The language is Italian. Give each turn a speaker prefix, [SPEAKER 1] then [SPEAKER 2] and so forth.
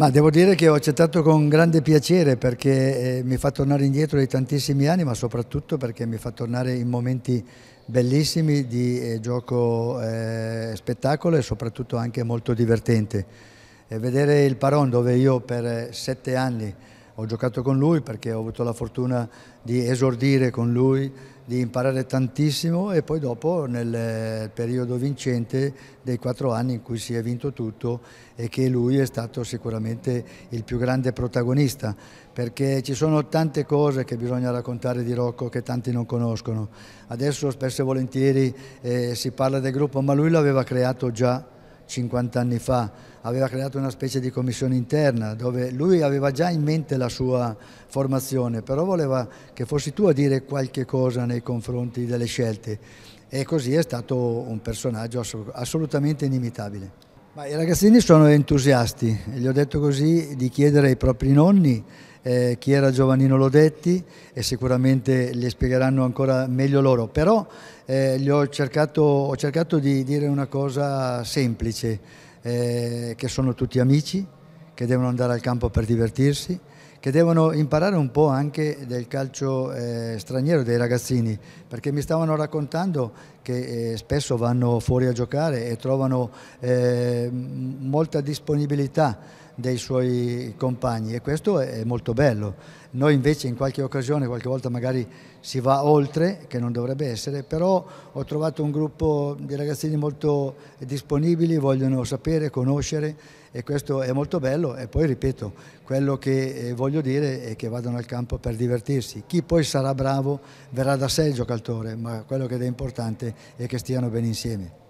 [SPEAKER 1] Ma devo dire che ho accettato con grande piacere perché eh, mi fa tornare indietro di tantissimi anni, ma soprattutto perché mi fa tornare in momenti bellissimi di eh, gioco eh, spettacolo e soprattutto anche molto divertente. E eh, vedere il Paron dove io per sette anni ho giocato con lui perché ho avuto la fortuna di esordire con lui di imparare tantissimo e poi dopo nel periodo vincente dei quattro anni in cui si è vinto tutto e che lui è stato sicuramente il più grande protagonista perché ci sono tante cose che bisogna raccontare di Rocco che tanti non conoscono. Adesso spesso e volentieri eh, si parla del gruppo ma lui l'aveva creato già 50 anni fa, aveva creato una specie di commissione interna dove lui aveva già in mente la sua formazione, però voleva che fossi tu a dire qualche cosa nei confronti delle scelte e così è stato un personaggio assolutamente inimitabile. Ma I ragazzini sono entusiasti, gli ho detto così di chiedere ai propri nonni eh, chi era Giovannino Lodetti e sicuramente le spiegheranno ancora meglio loro, però eh, ho, cercato, ho, cercato, di dire una cosa semplice, eh, che sono tutti amici, che devono andare al campo per divertirsi, che devono imparare un po' anche del calcio eh, straniero dei ragazzini, perché mi stavano raccontando che eh, spesso vanno fuori a giocare e trovano eh, molta disponibilità dei suoi compagni e questo è molto bello. Noi invece in qualche occasione, qualche volta magari si va oltre, che non dovrebbe essere, però ho trovato un gruppo di ragazzini molto disponibili, vogliono sapere, conoscere e questo è molto bello e poi ripeto, quello che eh, voglio dire è che vadano al campo per divertirsi. Chi poi sarà bravo verrà da sé il giocatore, ma quello che è importante è che stiano bene insieme.